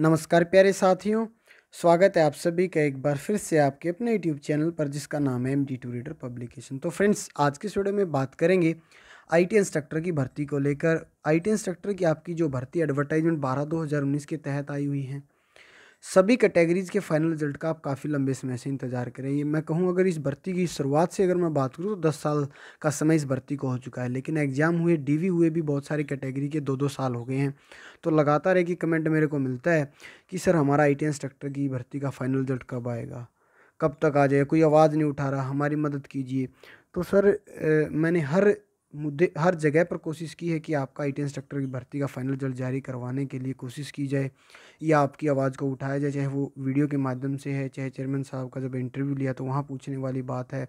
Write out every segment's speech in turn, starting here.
नमस्कार प्यारे साथियों स्वागत है आप सभी का एक बार फिर से आपके अपने यूट्यूब चैनल पर जिसका नाम है M D two reader publication तो फ्रेंड्स आज के स्टूडियो में बात करेंगे आईटी इंस्ट्रक्टर की भर्ती को लेकर आईटी इंस्ट्रक्टर की आपकी जो भर्ती एडवर्टाइजमेंट बारह दो हज़ार उन्नीस के तहत आई हुई है सभी कैटेगरीज़ के फाइनल रिजल्ट का आप काफ़ी लंबे समय से इंतज़ार करें ये मैं कहूँ अगर इस भर्ती की शुरुआत से अगर मैं बात करूँ तो दस साल का समय इस भर्ती को हो चुका है लेकिन एग्ज़ाम हुए डी हुए भी बहुत सारी कैटेगरी के दो दो साल हो गए हैं तो लगातार एक ही कमेंट मेरे को मिलता है कि सर हमारा आई टी इंस्ट्रक्टर की भर्ती का फाइनल रिजल्ट कब आएगा कब तक आ जाए कोई आवाज़ नहीं उठा रहा हमारी मदद कीजिए तो सर मैंने हर मुद्दे हर जगह पर कोशिश की है कि आपका आई इंस्ट्रक्टर की भर्ती का फाइनल रिजल्ट जारी करवाने के लिए कोशिश की जाए या आपकी आवाज़ को उठाया जाए चाहे वो वीडियो के माध्यम से है चाहे चेयरमैन साहब का जब इंटरव्यू लिया तो वहाँ पूछने वाली बात है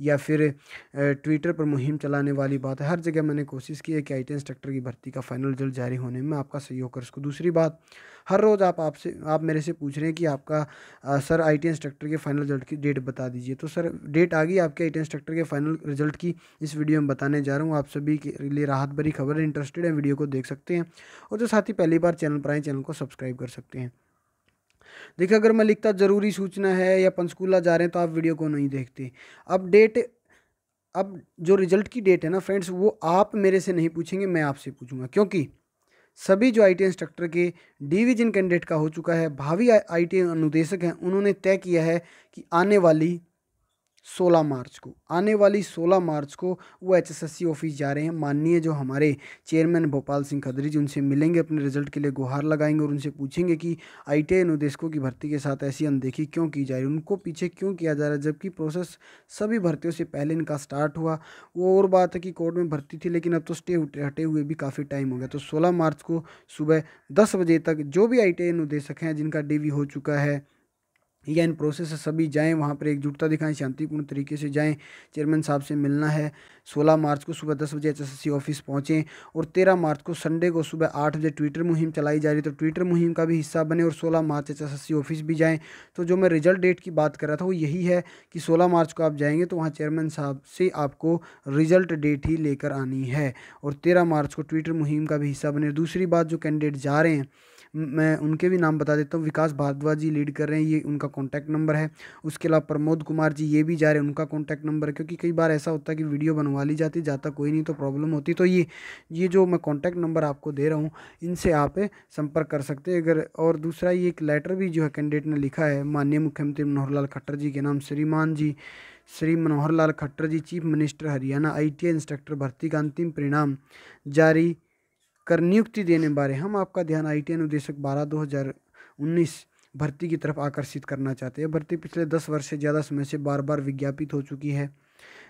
या फिर ट्विटर पर मुहिम चलाने वाली बात है हर जगह मैंने कोशिश की है कि आई इंस्ट्रक्टर की भर्ती का फाइनल रिजल्ट जारी होने में आपका सहयोग कर सकूँ दूसरी बात हर रोज़ आप आपसे आप मेरे से पूछ रहे हैं कि आपका आ, सर आई इंस्ट्रक्टर के फाइनल रिजल्ट की डेट बता दीजिए तो सर डेट आ गई आपके आई इंस्ट्रक्टर के फाइनल रिजल्ट की इस वीडियो में बताने जा रहा हूँ हूँ आप सभी के लिए राहत भरी खबर इंटरेस्टेड है वीडियो को देख सकते हैं और जो साथी पहली बार चैनल पर आए चैनल को सब्सक्राइब कर सकते हैं देखिए अगर मैं लिखता ज़रूरी सूचना है या पंचकूला जा रहे हैं तो आप वीडियो को नहीं देखते अपडेट अब जो रिजल्ट की डेट है ना फ्रेंड्स वो आप मेरे से नहीं पूछेंगे मैं आपसे पूछूंगा क्योंकि सभी जो आईटी इंस्ट्रक्टर के डिवीजन कैंडिडेट का हो चुका है भावी आईटी अनुदेशक हैं उन्होंने तय किया है कि आने वाली 16 मार्च को आने वाली 16 मार्च को वो एचएसएससी ऑफिस जा रहे हैं माननीय जो हमारे चेयरमैन भोपाल सिंह जी उनसे मिलेंगे अपने रिजल्ट के लिए गुहार लगाएंगे और उनसे पूछेंगे कि आई टी अनुदेशकों की भर्ती के साथ ऐसी अनदेखी क्यों की जा रही है उनको पीछे क्यों किया जा रहा है जबकि प्रोसेस सभी भर्तियों से पहले इनका स्टार्ट हुआ वो और बात है कि कोर्ट में भर्ती थी लेकिन अब तो स्टे हटे हुए भी काफ़ी टाइम हो गया तो सोलह मार्च को सुबह दस बजे तक जो भी आई टी हैं जिनका डी हो चुका है है इन प्रोसेस से सभी जाएं वहाँ पर एकजुटता दिखाएं शांतिपूर्ण तरीके से जाएं चेयरमैन साहब से मिलना है 16 मार्च को सुबह 10 बजे एचएससी ऑफिस पहुँचें और 13 मार्च को संडे को सुबह 8 बजे ट्विटर मुहिम चलाई जा रही है तो ट्विटर मुहिम का भी हिस्सा बने और 16 मार्च एचएससी ऑफिस भी जाएँ तो जो मैं रिजल्ट डेट की बात कर रहा था वो यही है कि सोलह मार्च को आप जाएंगे तो वहाँ चेयरमैन साहब से आपको रिजल्ट डेट ही लेकर आनी है और तेरह मार्च को ट्विटर मुहिम का भी हिस्सा बने दूसरी बात जो कैंडिडेट जा रहे हैं मैं उनके भी नाम बता देता हूँ विकास भारद्वाज जी लीड कर रहे हैं ये उनका कॉन्टैक्ट नंबर है उसके अलावा प्रमोद कुमार जी ये भी जा रहे हैं उनका कॉन्टैक्ट नंबर क्योंकि कई बार ऐसा होता है कि वीडियो बनवा ली जाती जाता कोई नहीं तो प्रॉब्लम होती तो ये ये जो मैं कॉन्टैक्ट नंबर आपको दे रहा हूँ इनसे आप संपर्क कर सकते हैं अगर और दूसरा ये एक लेटर भी जो है कैंडिडेट ने लिखा है माननीय मुख्यमंत्री मनोहर लाल खट्टर जी के नाम श्रीमान ji Shri Manohar Lal Khattar ji chief minister Haryana ITI instructor भर्ती का अंतिम परिणाम जारी कर नियुक्ति देने बारे हम आपका ध्यान आई टी अनुदेशक बारह दो हज़ार उन्नीस भर्ती की तरफ आकर्षित करना चाहते हैं भर्ती पिछले दस वर्ष से ज़्यादा समय से बार बार विज्ञापित हो चुकी है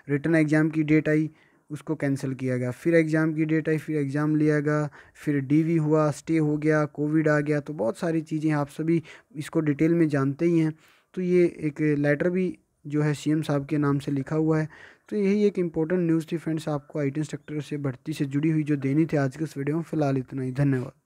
रिटर्न एग्ज़ाम की डेट आई उसको कैंसिल किया गया फिर एग्ज़ाम की डेट आई फिर एग्ज़ाम लिया गया फिर डीवी हुआ स्टे हो गया कोविड आ गया तो बहुत सारी चीज़ें आप सभी इसको डिटेल में जानते ही हैं तो ये एक लेटर भी जो है सीएम साहब के नाम से लिखा हुआ है तो यही एक इंपॉर्टेंट न्यूज़ थी फ्रेंड्स आपको आईटी सेक्टर से भर्ती से जुड़ी हुई जो देनी थी आज के इस वीडियो में फ़िलहाल इतना ही धन्यवाद